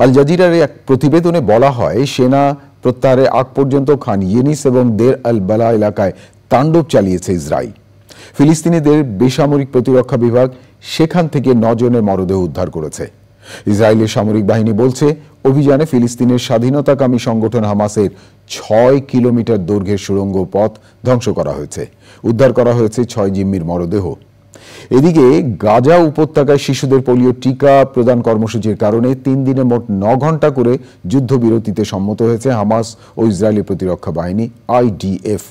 আল জাজিরার এক প্রতিবেদনে বলা হয় সেনা প্রত্যাহারে আগ পর্যন্ত খান ইয়েনিস এবং দের আল বালা এলাকায় তাণ্ডব চালিয়েছে ইসরায়েল ফিলিস্তিনিদের বেসামরিক প্রতিরক্ষা বিভাগ সেখান থেকে নজনের মরদেহ উদ্ধার করেছে ইসরায়েলের সামরিক বাহিনী বলছে অভিযানে ফিলিস্তিনের স্বাধীনতাকামী সংগঠন হামাসের ছয় কিলোমিটার দৈর্ঘ্যের সুড়ঙ্গ পথ ধ্বংস করা হয়েছে উদ্ধার করা হয়েছে ছয় জিম্মির মরদেহ এদিকে গাজা উপত্যকায় শিশুদের পোলিও টিকা প্রদান কর্মসূচির কারণে তিন দিনে মোট ন ঘন্টা করে যুদ্ধবিরতিতে সম্মত হয়েছে হামাস ও ইসরায়েলি প্রতিরক্ষা বাহিনী আইডিএফ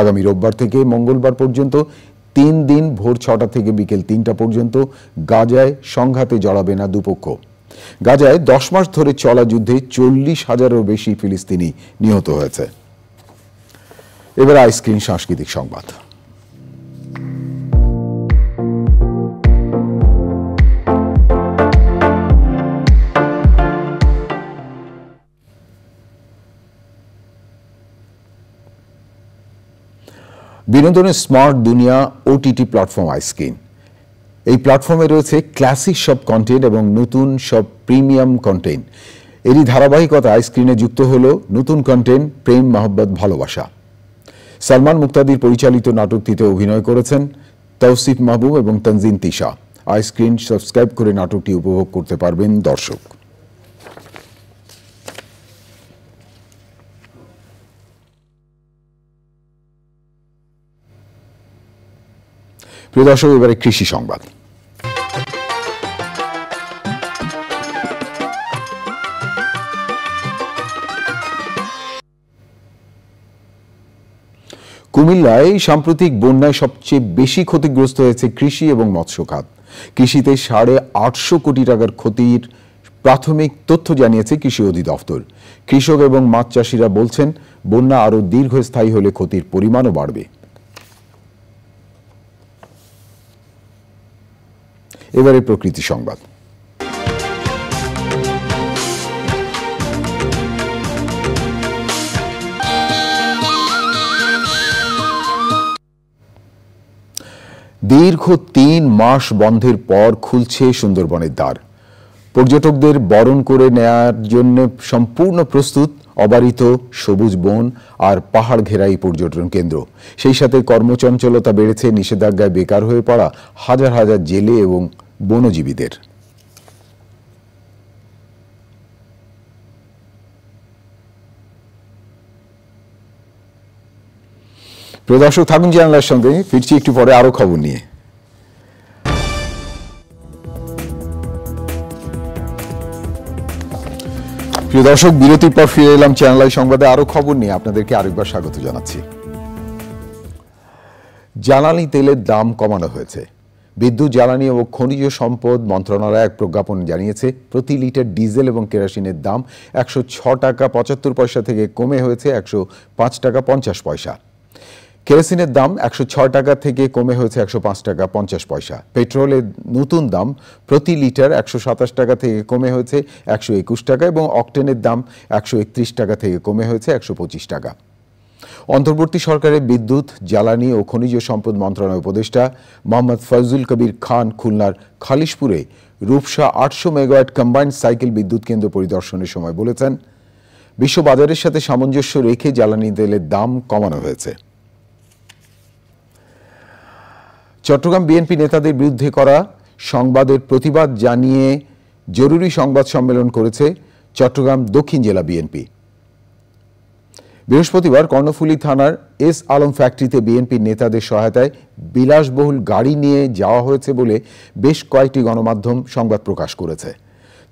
আগামী রোববার থেকে মঙ্গলবার পর্যন্ত তিন দিন ভোর ছটা থেকে বিকেল তিনটা পর্যন্ত গাজায় সংঘাতে জড়াবে না দুপক্ষ গাজায় দশ মাস ধরে চলা যুদ্ধে চল্লিশ হাজারেরও বেশি ফিলিস্তিনি নিহত হয়েছে এবার আইসক্রিম সাংস্কৃতিক সংবাদ বিনোদনের স্মার্ট দুনিয়া ওটিটি প্ল্যাটফর্ম আইসক্রিন এই প্ল্যাটফর্মে রয়েছে ক্লাসিক সব কন্টেন্ট এবং নতুন সব প্রিমিয়াম কন্টেন্ট এরই ধারাবাহিকতা আইস্ক্রিনে যুক্ত হলো নতুন কন্টেন্ট প্রেম মহব্বত ভালোবাসা সালমান মুক্তাদির পরিচালিত নাটকটিতে অভিনয় করেছেন তৌসিফ মাহবুব এবং তনজিন তিশা আইস্ক্রিন সাবস্ক্রাইব করে নাটকটি উপভোগ করতে পারবেন দর্শক প্রিয় দর্শক এবারে কৃষি সংবাদ কুমিল্লায় সাম্প্রতিক বন্যায় সবচেয়ে বেশি ক্ষতিগ্রস্ত হয়েছে কৃষি এবং মৎস্য খাত কৃষিতে সাড়ে আটশো কোটি টাকার ক্ষতির প্রাথমিক তথ্য জানিয়েছে কৃষি অধিদপ্তর কৃষক এবং মাছ চাষিরা বলছেন বন্যা আরও দীর্ঘস্থায়ী হলে ক্ষতির পরিমাণও বাড়বে এবারে প্রকৃতি সংবাদ দীর্ঘ তিন মাস বন্ধের পর খুলছে সুন্দরবনের দ্বার পর্যটকদের বরণ করে নেয়ার জন্য সম্পূর্ণ প্রস্তুত অবারিত সবুজ বন আর পাহাড় ঘেরাই পর্যটন কেন্দ্র সেই সাথে কর্মচঞ্চলতা বেড়েছে নিষেধাজ্ঞায় বেকার হয়ে পড়া হাজার হাজার জেলে এবং বনজীবীদের প্রিয় দর্শক থাকুন জানালার সঙ্গে ফিরছি একটু পরে আরো খবর নিয়ে প্রিয় দর্শক বিরতির পর ফিরে এলাম চ্যানেল সংবাদে আরো খবর নিয়ে আপনাদেরকে আরেকবার স্বাগত জানাচ্ছি জ্বালানি তেলের দাম কমানো হয়েছে বিদ্যুৎ জ্বালানি ও খনিজ সম্পদ মন্ত্রণালয় এক প্রজ্ঞাপন জানিয়েছে প্রতি লিটার ডিজেল এবং কেরোসিনের দাম একশো টাকা পঁচাত্তর পয়সা থেকে কমে হয়েছে একশো টাকা পঞ্চাশ পয়সা কেরোসিনের দাম একশো টাকা থেকে কমে হয়েছে একশো টাকা পঞ্চাশ পয়সা পেট্রোলের নতুন দাম প্রতি লিটার একশো টাকা থেকে কমে হয়েছে একশো টাকা এবং অক্টেনের দাম একশো টাকা থেকে কমে হয়েছে একশো টাকা অন্তর্বর্তী সরকারের বিদ্যুৎ জ্বালানি ও খনিজ সম্পদ মন্ত্রণালয়ের উপদেষ্টা মোহাম্মদ ফজল কবির খান খুলনার খালিশপুরে রূপসা আটশো মেগাওয়াট কম্বাইন্ড সাইকেল বিদ্যুৎ কেন্দ্র পরিদর্শনের সময় বলেছেন বিশ্ববাজারের সাথে সামঞ্জস্য রেখে জ্বালানি তেলের দাম কমানো হয়েছে চট্টগ্রাম বিএনপি নেতাদের বিরুদ্ধে করা সংবাদের প্রতিবাদ জানিয়ে জরুরি সংবাদ সম্মেলন করেছে চট্টগ্রাম দক্ষিণ জেলা বিএনপি বৃহস্পতিবার কর্ণফুলী থানার এস আলম ফ্যাক্টরিতে বিএনপির নেতাদের সহায়তায় বিলাসবহুল গাড়ি নিয়ে যাওয়া হয়েছে বলে বেশ কয়েকটি গণমাধ্যম সংবাদ প্রকাশ করেছে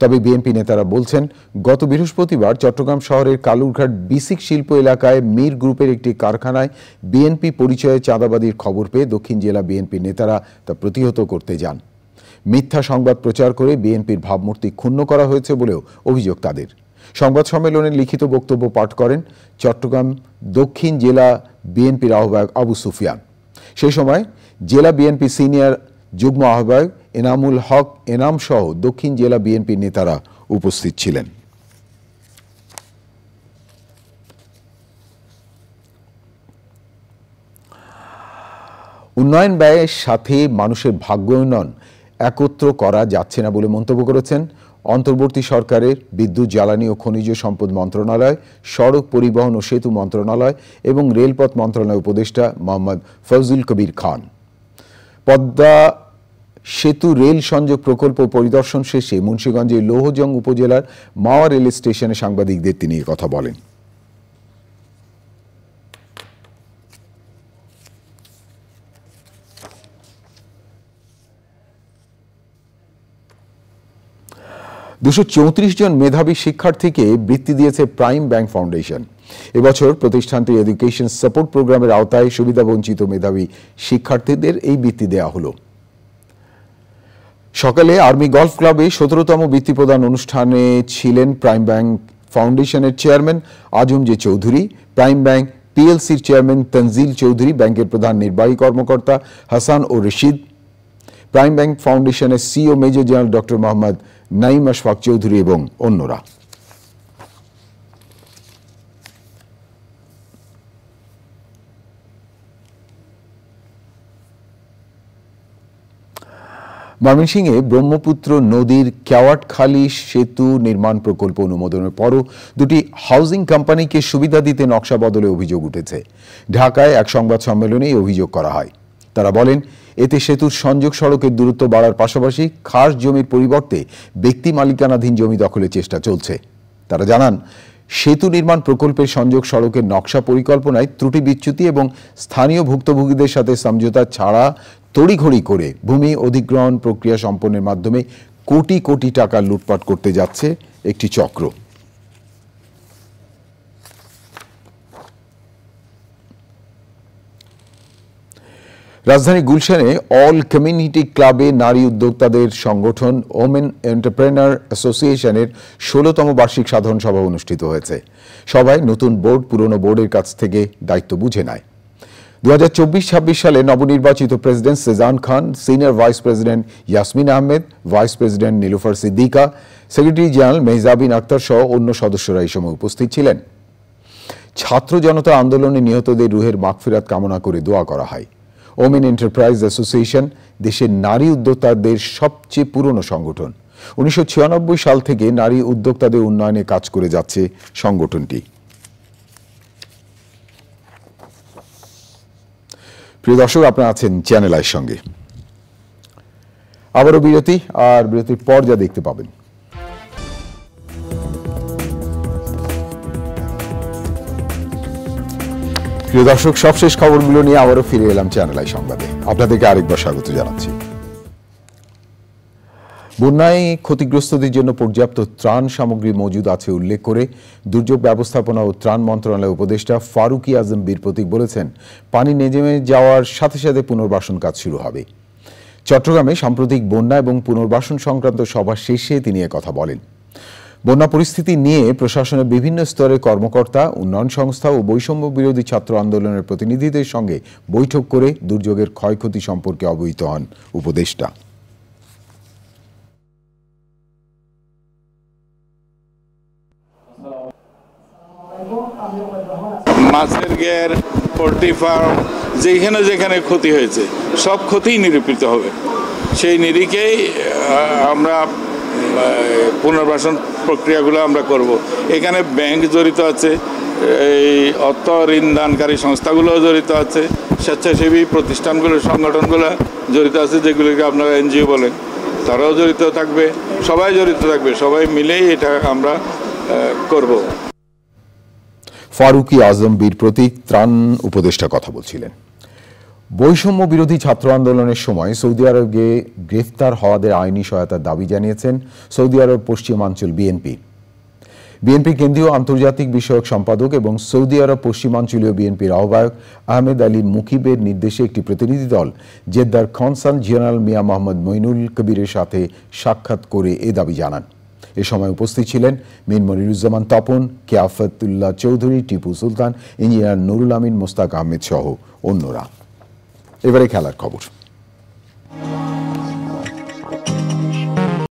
তবে বিএনপি নেতারা বলছেন গত বৃহস্পতিবার চট্টগ্রাম শহরের কালুরঘাট বিসিক শিল্প এলাকায় মীর গ্রুপের একটি কারখানায় বিএনপি পরিচয়ে চাঁদাবাদীর খবর পেয়ে দক্ষিণ জেলা বিএনপি নেতারা তা প্রতিহত করতে যান মিথ্যা সংবাদ প্রচার করে বিএনপির ভাবমূর্তি ক্ষুণ্ণ করা হয়েছে বলেও অভিযোগ তাদের সংবাদ সম্মেলনে লিখিত বক্তব্য পাঠ করেন চট্টগ্রাম দক্ষিণ জেলা বিএনপির আহ্বায়ক আবু সুফিয়ান সেই সময় জেলা বিএনপি সিনিয়র যুগ্ম আহ্বায়ক এনামুল হক এনাম সহ দক্ষিণ জেলা বিএনপির নেতারা উপস্থিত ছিলেন উন্নয়ন ব্যয়ের সাথে মানুষের ভাগ্য উন্নয়ন একত্র করা যাচ্ছে না বলে মন্তব্য করেছেন অন্তর্বর্তী সরকারের বিদ্যুৎ জ্বালানি ও খনিজ সম্পদ মন্ত্রণালয় সড়ক পরিবহন ও সেতু মন্ত্রণালয় এবং রেলপথ মন্ত্রণালয় উপদেষ্টা মোহাম্মদ ফজুল কবির খান পদ্মা সেতু রেল সংযোগ প্রকল্প পরিদর্শন শেষে মুন্সীগঞ্জের লৌহজং উপজেলার মাওয়া রেল স্টেশনে সাংবাদিকদের তিনি কথা বলেন দুশো জন মেধাবী শিক্ষার্থীকে বৃত্তি দিয়েছে প্রাইম ব্যাংক ফাউন্ডেশন এবছর প্রতিষ্ঠানটির এডুকেশন সাপোর্ট প্রোগ্রামের আওতায় সুবিধাবঞ্চিত মেধাবী শিক্ষার্থীদের এই বৃত্তি দেওয়া হলো সকালে আর্মি গলফ ক্লাবে সতেরোতম বৃত্তি প্রদান অনুষ্ঠানে ছিলেন প্রাইম ব্যাংক ফাউন্ডেশনের chairman Azam J Chowdhury prime bank পিএলসির চেয়ারম্যান তনজিল চৌধুরী ব্যাংকের প্রধান নির্বাহী কর্মকর্তা হাসান ও রশিদ প্রাইম ব্যাংক ফাউন্ডেশনের CEO major general doctor Mohammad Naim Ashfaq Chowdhury এবং অন্যরা ময়মনসিংহে ব্রহ্মপুত্র নদীর খালি সেতু নির্মাণ প্রকল্প অনুমোদনের পরও দুটি হাউজিং কোম্পানিকে সুবিধা দিতে নকশা বদলে অভিযোগ উঠেছে ঢাকায় এক সংবাদ সম্মেলনে অভিযোগ করা হয় তারা বলেন এতে সেতুর সংযোগ সড়কের দূরত্ব বাড়ার পাশাপাশি খাস জমির পরিবর্তে ব্যক্তি মালিকানাধীন জমি দখলের চেষ্টা চলছে তারা জানান সেতু নির্মাণ প্রকল্পের সংযোগ সড়কের নকশা পরিকল্পনায় ত্রুটি বিচ্যুতি এবং স্থানীয় ভুক্তভোগীদের সাথে সমঝোতা ছাড়া তড়িঘড়ি করে ভূমি অধিগ্রহণ প্রক্রিয়া সম্পন্নের মাধ্যমে কোটি কোটি টাকা লুটপাট করতে যাচ্ছে একটি চক্র রাজধানী গুলশানে অল কমিউনিটি ক্লাবে নারী উদ্যোক্তাদের সংগঠন ওমেন এন্টারপ্রেনার অ্যাসোসিয়েশনের ষোলোতম বার্ষিক সাধারণ সভা অনুষ্ঠিত হয়েছে সবাই নতুন বোর্ড পুরনো বোর্ডের কাছ থেকে দায়িত্ব বুঝে নেয় দু হাজার সালে নবনির্বাচিত president Sezan Khan senior vice president Yasmin Ahmed vice president Nilufar Siddika secretary general Mehjabin Akter সহ অন্য সদস্যরা এই সময় উপস্থিত ছিলেন ছাত্র জনতা আন্দোলনে নিহতদের রুহের মাগফিরাত কামনা করে দোয়া করা হয় ওমেন এন্টারপ্রাইজ অ্যাসোসিয়েশন দেশের নারী উদ্যোক্তাদের সবচেয়ে পুরনো সংগঠন উনিশশো সাল থেকে নারী উদ্যোক্তাদের উন্নয়নে কাজ করে যাচ্ছে সংগঠনটি প্রিয় দর্শক আপনারা আছেন চ্যানেল আইয়ের সঙ্গে আবারও বিরতি আর বিরতির পর যা দেখতে পাবেন প্রিয় দর্শক সবশেষ খবরগুলো নিয়ে আবারও ফিরে এলাম চ্যানেল আই সংবাদে আপনাদেরকে আরেকবার স্বাগত জানাচ্ছি বন্যায় ক্ষতিগ্রস্তদের জন্য পর্যাপ্ত ত্রাণ সামগ্রী মজুদ আছে উল্লেখ করে দুর্যোগ ব্যবস্থাপনা ও ত্রাণ মন্ত্রণালয়ের উপদেষ্টা ফারুকি আজম বীর প্রতীক বলেছেন পানি নেজেমে যাওয়ার সাথে সাথে পুনর্বাসন কাজ শুরু হবে চট্টগ্রামে সাম্প্রতিক বন্যা এবং পুনর্বাসন সংক্রান্ত সভা শেষে তিনি কথা বলেন বন্যা পরিস্থিতি নিয়ে প্রশাসনের বিভিন্ন স্তরের কর্মকর্তা উন্নয়ন সংস্থা ও বৈষম্য বিরোধী ছাত্র আন্দোলনের প্রতিনিধিদের সঙ্গে বৈঠক করে দুর্যোগের ক্ষয়ক্ষতি সম্পর্কে অবহিত হন উপদেষ্টা মাছের গের পোলট্রি ফার্ম যেখানে যেখানে ক্ষতি হয়েছে সব ক্ষতিই নিরূপিত হবে সেই নিরিখেই আমরা পুনর্বাসন প্রক্রিয়াগুলো আমরা করব। এখানে ব্যাংক জড়িত আছে এই অর্থ ঋণ দানকারী সংস্থাগুলোও জড়িত আছে স্বেচ্ছাসেবী প্রতিষ্ঠানগুলো সংগঠনগুলো জড়িত আছে যেগুলিকে আপনারা এনজিও বলেন তারাও জড়িত থাকবে সবাই জড়িত থাকবে সবাই মিলেই এটা আমরা করব ফারুকি আজম বীর প্রতীক ত্রাণ উপদেষ্টা কথা বলছিলেন বৈষম্য বিরোধী ছাত্র আন্দোলনের সময় সৌদি আরবে গ্রেফতার হওয়াদের আইনি সহায়তার দাবি জানিয়েছেন সৌদি আরব পশ্চিমাঞ্চল বিএনপি বিএনপি কেন্দ্রীয় আন্তর্জাতিক বিষয়ক সম্পাদক এবং সৌদি আরব পশ্চিমাঞ্চলীয় বিএনপির আহ্বায়ক আহমেদ আলী মুকিবের নির্দেশে একটি প্রতিনিধি দল জেদ্দার খনসান জেনারেল মিয়া মোহাম্মদ মইনুল কবিরের সাথে সাক্ষাৎ করে এ দাবি জানান এ সময় উপস্থিত ছিলেন মিনমনিরুজ্জামান তপন কেয়াফতুল্লাহ চৌধুরী টিপু সুলতান ইঞ্জিনিয়ার নুরুল আমিন মোস্তাক আহমেদ সহ অন্যরা এবারে খেলার খবর